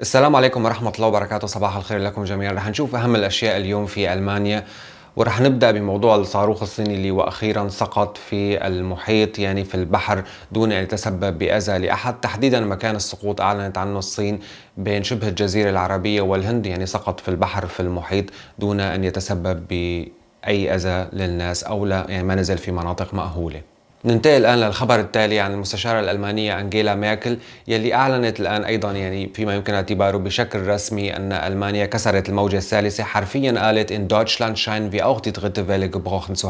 السلام عليكم ورحمة الله وبركاته صباح الخير لكم جميعا رح نشوف أهم الأشياء اليوم في ألمانيا ورح نبدأ بموضوع الصاروخ الصيني اللي وأخيرا سقط في المحيط يعني في البحر دون أن يتسبب بأذى لأحد تحديدا مكان السقوط أعلنت عنه الصين بين شبه الجزيرة العربية والهند يعني سقط في البحر في المحيط دون أن يتسبب بأي أذى للناس أو لا يعني ما نزل في مناطق مأهولة ننتقل الآن للخبر التالي عن المستشارة الألمانية أنجيلا ميركل يلي أعلنت الآن أيضا يعني فيما يمكن اعتباره بشكل رسمي أن ألمانيا كسرت الموجة الثالثة حرفيا قالت إن دوتشلاند شاين في أوغ دي dritte جبروخن gebrochen zu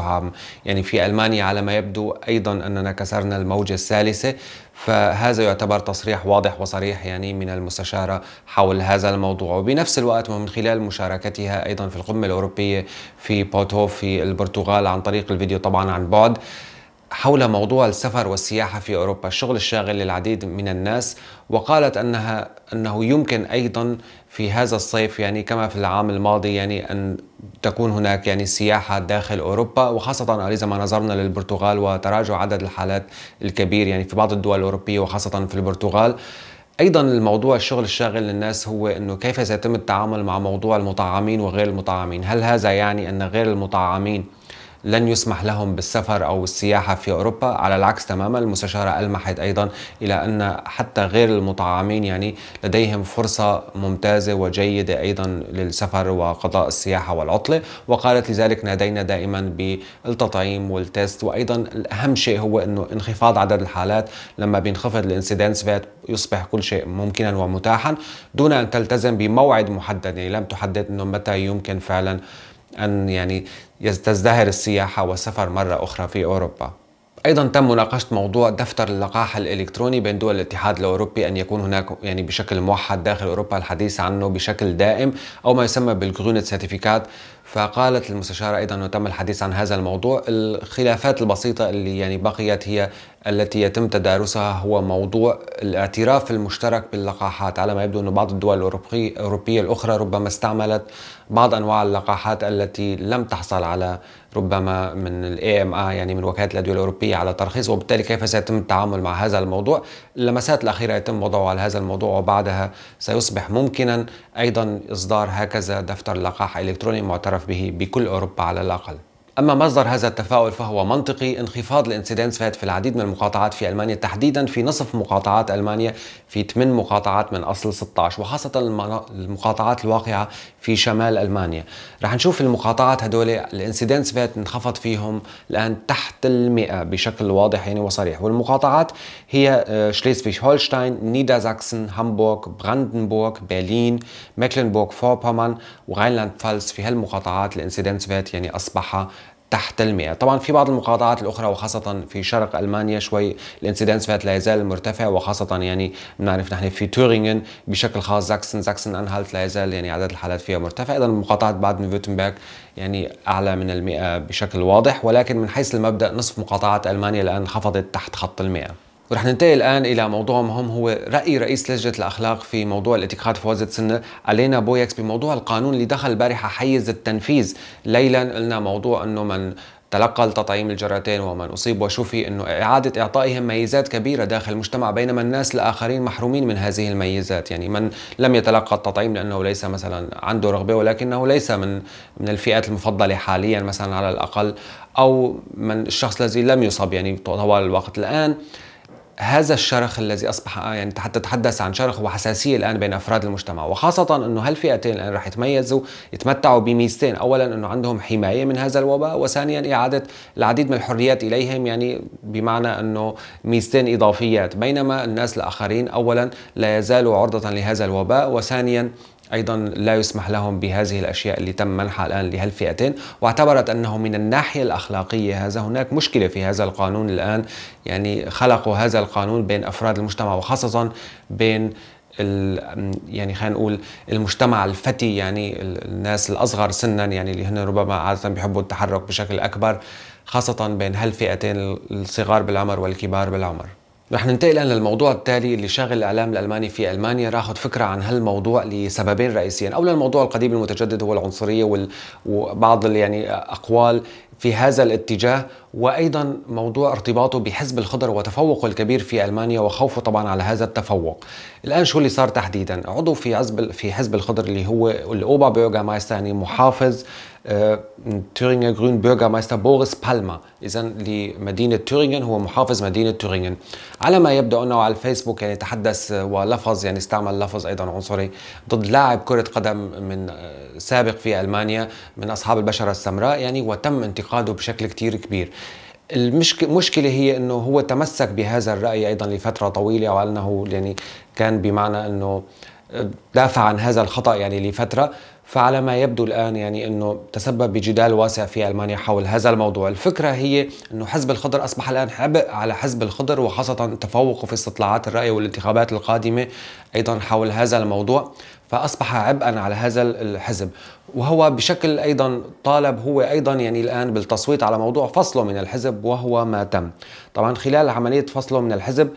يعني في ألمانيا على ما يبدو أيضا أننا كسرنا الموجة الثالثة فهذا يعتبر تصريح واضح وصريح يعني من المستشارة حول هذا الموضوع وبنفس الوقت ومن خلال مشاركتها أيضا في القمة الأوروبية في بوتو في البرتغال عن طريق الفيديو طبعا عن بعد حول موضوع السفر والسياحة في أوروبا الشغل الشاغل للعديد من الناس وقالت أنها أنه يمكن أيضا في هذا الصيف يعني كما في العام الماضي يعني أن تكون هناك يعني سياحة داخل أوروبا وخاصة إذا ما نظرنا للبرتغال وتراجع عدد الحالات الكبير يعني في بعض الدول الأوروبية وخاصة في البرتغال ايضا الموضوع الشغل الشاغل للناس هو انه كيف سيتم التعامل مع موضوع المطعمين وغير المطعمين هل هذا يعني ان غير المطعمين لن يسمح لهم بالسفر أو السياحة في أوروبا على العكس تماما المستشارة ألمحت أيضا إلى أن حتى غير المطعمين يعني لديهم فرصة ممتازة وجيدة أيضا للسفر وقضاء السياحة والعطلة وقالت لذلك نادينا دائما بالتطعيم والتست وأيضا الأهم شيء هو أنه انخفاض عدد الحالات لما بينخفض الانسيدنس فات يصبح كل شيء ممكنا ومتاحا دون أن تلتزم بموعد محدد يعني لم تحدد أنه متى يمكن فعلا أن يعني تزدهر السياحة والسفر مرة أخرى في أوروبا ايضا تم مناقشه موضوع دفتر اللقاح الالكتروني بين دول الاتحاد الاوروبي ان يكون هناك يعني بشكل موحد داخل اوروبا الحديث عنه بشكل دائم او ما يسمى بالجرونت سيرتيفيكات فقالت المستشارة أيضا أنه تم الحديث عن هذا الموضوع الخلافات البسيطة اللي يعني بقيت هي التي يتم تدارسها هو موضوع الاعتراف المشترك باللقاحات على ما يبدو أن بعض الدول الأوروبية الأخرى ربما استعملت بعض أنواع اللقاحات التي لم تحصل على ربما من الاي ام يعني من وكاله الادويه الاوروبيه على ترخيص وبالتالي كيف سيتم التعامل مع هذا الموضوع اللمسات الاخيره يتم وضعه على هذا الموضوع وبعدها سيصبح ممكنا ايضا اصدار هكذا دفتر لقاح الكتروني معترف به بكل أوروبا على الأقل أما مصدر هذا التفاؤل فهو منطقي انخفاض الانسيدنس فات في العديد من المقاطعات في ألمانيا تحديدا في نصف مقاطعات ألمانيا في 8 مقاطعات من أصل 16 وخاصة المقاطعات الواقعة في شمال ألمانيا رح نشوف المقاطعات هدول الانسيدنس فات انخفض فيهم الآن تحت المئة بشكل واضح يعني وصريح والمقاطعات هي آه، شليسفيش هولشتاين نيدرساكسن هامبورغ براندنبورغ برلين مكلنبورغ فوربومن وغينلاند فالس في هالمقاطعات الانسيدنس فات يعني أصبح تحت ال طبعا في بعض المقاطعات الأخرى وخاصة في شرق ألمانيا شوي الانسيدنس فات لا يزال مرتفع وخاصة يعني بنعرف نحن في تورينغن بشكل خاص زاكسن زاكسن أنهالت لا يزال يعني عدد الحالات فيها مرتفع ايضا مقاطعة بعد فيرتنبرغ يعني أعلى من المئة بشكل واضح ولكن من حيث المبدأ نصف مقاطعات ألمانيا الآن انخفضت تحت خط المئة ورح ننتقل الآن إلى موضوع مهم هو رأي رئيس لجنة الأخلاق في موضوع الاتقاعات في السنة علينا بويكس بموضوع القانون اللي دخل البارحة حيز التنفيذ ليلا قلنا موضوع أنه من تلقى التطعيم الجرتين ومن أصيب وشفي أنه إعادة إعطائهم ميزات كبيرة داخل المجتمع بينما الناس الآخرين محرومين من هذه الميزات يعني من لم يتلقى التطعيم لأنه ليس مثلا عنده رغبة ولكنه ليس من من الفئات المفضلة حاليا مثلا على الأقل أو من الشخص الذي لم يصب يعني طوال الوقت الآن هذا الشرخ الذي اصبح آه، يعني حتى تتحدث عن شرخ وحساسيه الان بين افراد المجتمع وخاصه انه هالفئتين الان رح يتميزوا يتمتعوا بميزتين اولا انه عندهم حمايه من هذا الوباء وثانيا اعاده العديد من الحريات اليهم يعني بمعنى انه ميزتين اضافيات بينما الناس الاخرين اولا لا يزالوا عرضه لهذا الوباء وثانيا ايضا لا يسمح لهم بهذه الاشياء اللي تم منحها الان لهالفئتين واعتبرت انه من الناحيه الاخلاقيه هذا هناك مشكله في هذا القانون الان يعني خلقوا هذا القانون بين افراد المجتمع وخاصه بين يعني خلينا نقول المجتمع الفتي يعني الناس الاصغر سنا يعني اللي هن ربما عاده بيحبوا التحرك بشكل اكبر خاصه بين هالفئتين الصغار بالعمر والكبار بالعمر رح ننتقل الان للموضوع التالي اللي شاغل الاعلام الالماني في المانيا راخد فكره عن هالموضوع لسببين رئيسيين، اولا الموضوع القديم المتجدد هو العنصريه وبعض يعني اقوال في هذا الاتجاه وايضا موضوع ارتباطه بحزب الخضر وتفوقه الكبير في المانيا وخوفه طبعا على هذا التفوق. الان شو اللي صار تحديدا؟ عضو في حزب في حزب الخضر اللي هو الاوبا بيرغامايستر يعني محافظ آه، تورينجا جرون بيرغامايستر بوريس بالما اذا لمدينه تورينجن هو محافظ مدينه تورينجن على ما يبدو انه على الفيسبوك يعني تحدث آه، ولفظ يعني استعمل لفظ ايضا عنصري ضد لاعب كره قدم من آه، سابق في المانيا من اصحاب البشره السمراء يعني وتم انتقاله انتقاده بشكل كتير كبير المشكلة هي أنه هو تمسك بهذا الرأي أيضا لفترة طويلة انه يعني كان بمعنى أنه دافع عن هذا الخطأ يعني لفترة فعلى ما يبدو الآن يعني أنه تسبب بجدال واسع في ألمانيا حول هذا الموضوع الفكرة هي أنه حزب الخضر أصبح الآن عبء على حزب الخضر وخاصة تفوقه في استطلاعات الرأي والانتخابات القادمة أيضا حول هذا الموضوع فاصبح عبئا على هذا الحزب وهو بشكل ايضا طالب هو ايضا يعني الان بالتصويت على موضوع فصله من الحزب وهو ما تم طبعا خلال عمليه فصله من الحزب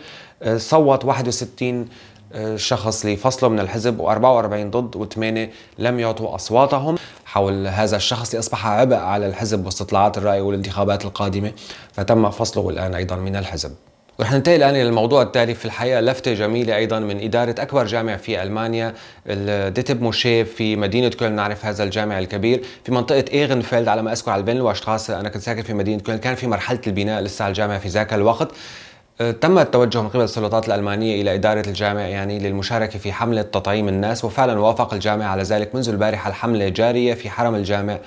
آه، صوت 61 آه، شخص لفصله من الحزب و44 ضد و8 لم يعطوا اصواتهم حول هذا الشخص اللي اصبح عبء على الحزب واستطلاعات الراي والانتخابات القادمه فتم فصله الان ايضا من الحزب رح ننتقل الآن إلى الموضوع التالي في الحقيقة لفتة جميلة أيضا من إدارة أكبر جامع في ألمانيا الديتب موشي في مدينة كولن نعرف هذا الجامع الكبير في منطقة إيغنفيلد على ما أذكر على البن واشتراسة أنا كنت ساكن في مدينة كولن كان في مرحلة البناء لسه على الجامع في ذاك الوقت أه، تم التوجه من قبل السلطات الألمانية إلى إدارة الجامع يعني للمشاركة في حملة تطعيم الناس وفعلا وافق الجامع على ذلك منذ البارحة الحملة جارية في حرم الجامع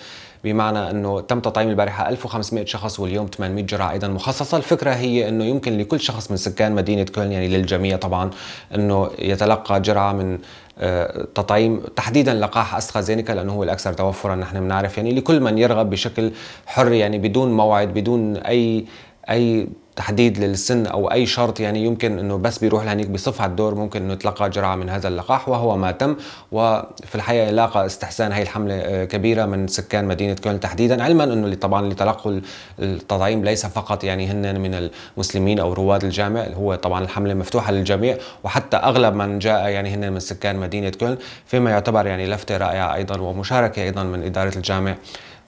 بمعنى انه تم تطعيم البارحه 1500 شخص واليوم 800 جرعه ايضا مخصصه، الفكره هي انه يمكن لكل شخص من سكان مدينه كولن يعني للجميع طبعا انه يتلقى جرعه من آه، تطعيم تحديدا لقاح استرازينيكا لانه هو الاكثر توفرا نحن بنعرف يعني لكل من يرغب بشكل حر يعني بدون موعد بدون اي اي تحديد للسن او اي شرط يعني يمكن انه بس بيروح لهنيك بصف على الدور ممكن انه يتلقى جرعه من هذا اللقاح وهو ما تم وفي الحقيقه لاقى استحسان هي الحمله آه، كبيره من سكان مدينه كولن تحديدا علما انه اللي طبعا اللي تلقوا التطعيم ليس فقط يعني هن من المسلمين او رواد الجامع هو طبعا الحمله مفتوحه للجميع وحتى اغلب من جاء يعني هن من سكان مدينه كولن فيما يعتبر يعني لفته رائعه ايضا ومشاركه ايضا من اداره الجامع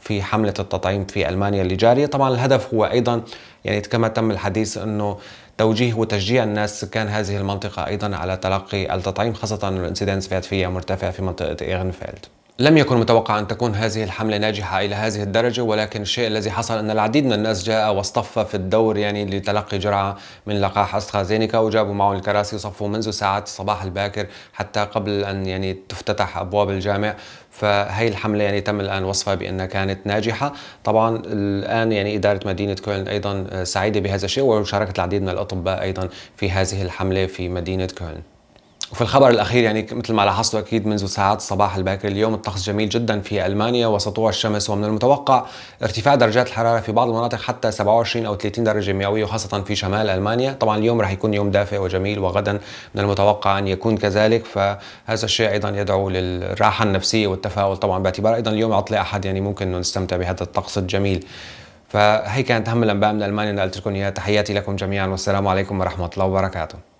في حملة التطعيم في ألمانيا اللي جارية طبعا الهدف هو أيضا يعني كما تم الحديث أنه توجيه وتشجيع الناس سكان هذه المنطقة أيضا على تلقي التطعيم خاصة الانسيدنس فيها مرتفع في منطقة إيغنفيلد لم يكن متوقع أن تكون هذه الحملة ناجحة إلى هذه الدرجة ولكن الشيء الذي حصل أن العديد من الناس جاء واصطف في الدور يعني لتلقي جرعة من لقاح أسترازينيكا وجابوا معهم الكراسي وصفوا منذ ساعات الصباح الباكر حتى قبل أن يعني تفتتح أبواب الجامع فهي الحملة يعني تم الآن وصفها بأنها كانت ناجحة طبعا الآن يعني إدارة مدينة كولن أيضا سعيدة بهذا الشيء وشاركت العديد من الأطباء أيضا في هذه الحملة في مدينة كولن وفي الخبر الأخير يعني مثل ما لاحظتوا أكيد منذ ساعات الصباح الباكر اليوم الطقس جميل جدا في ألمانيا وسطوع الشمس ومن المتوقع ارتفاع درجات الحرارة في بعض المناطق حتى 27 أو 30 درجة مئوية وخاصة في شمال ألمانيا طبعا اليوم راح يكون يوم دافئ وجميل وغدا من المتوقع أن يكون كذلك فهذا الشيء أيضا يدعو للراحة النفسية والتفاؤل طبعا باعتبار أيضا اليوم عطلة أحد يعني ممكن أنه نستمتع بهذا الطقس الجميل فهي كانت أهم الأنباء من ألمانيا نقلت لكم إياها تحياتي لكم جميعا والسلام عليكم ورحمة الله وبركاته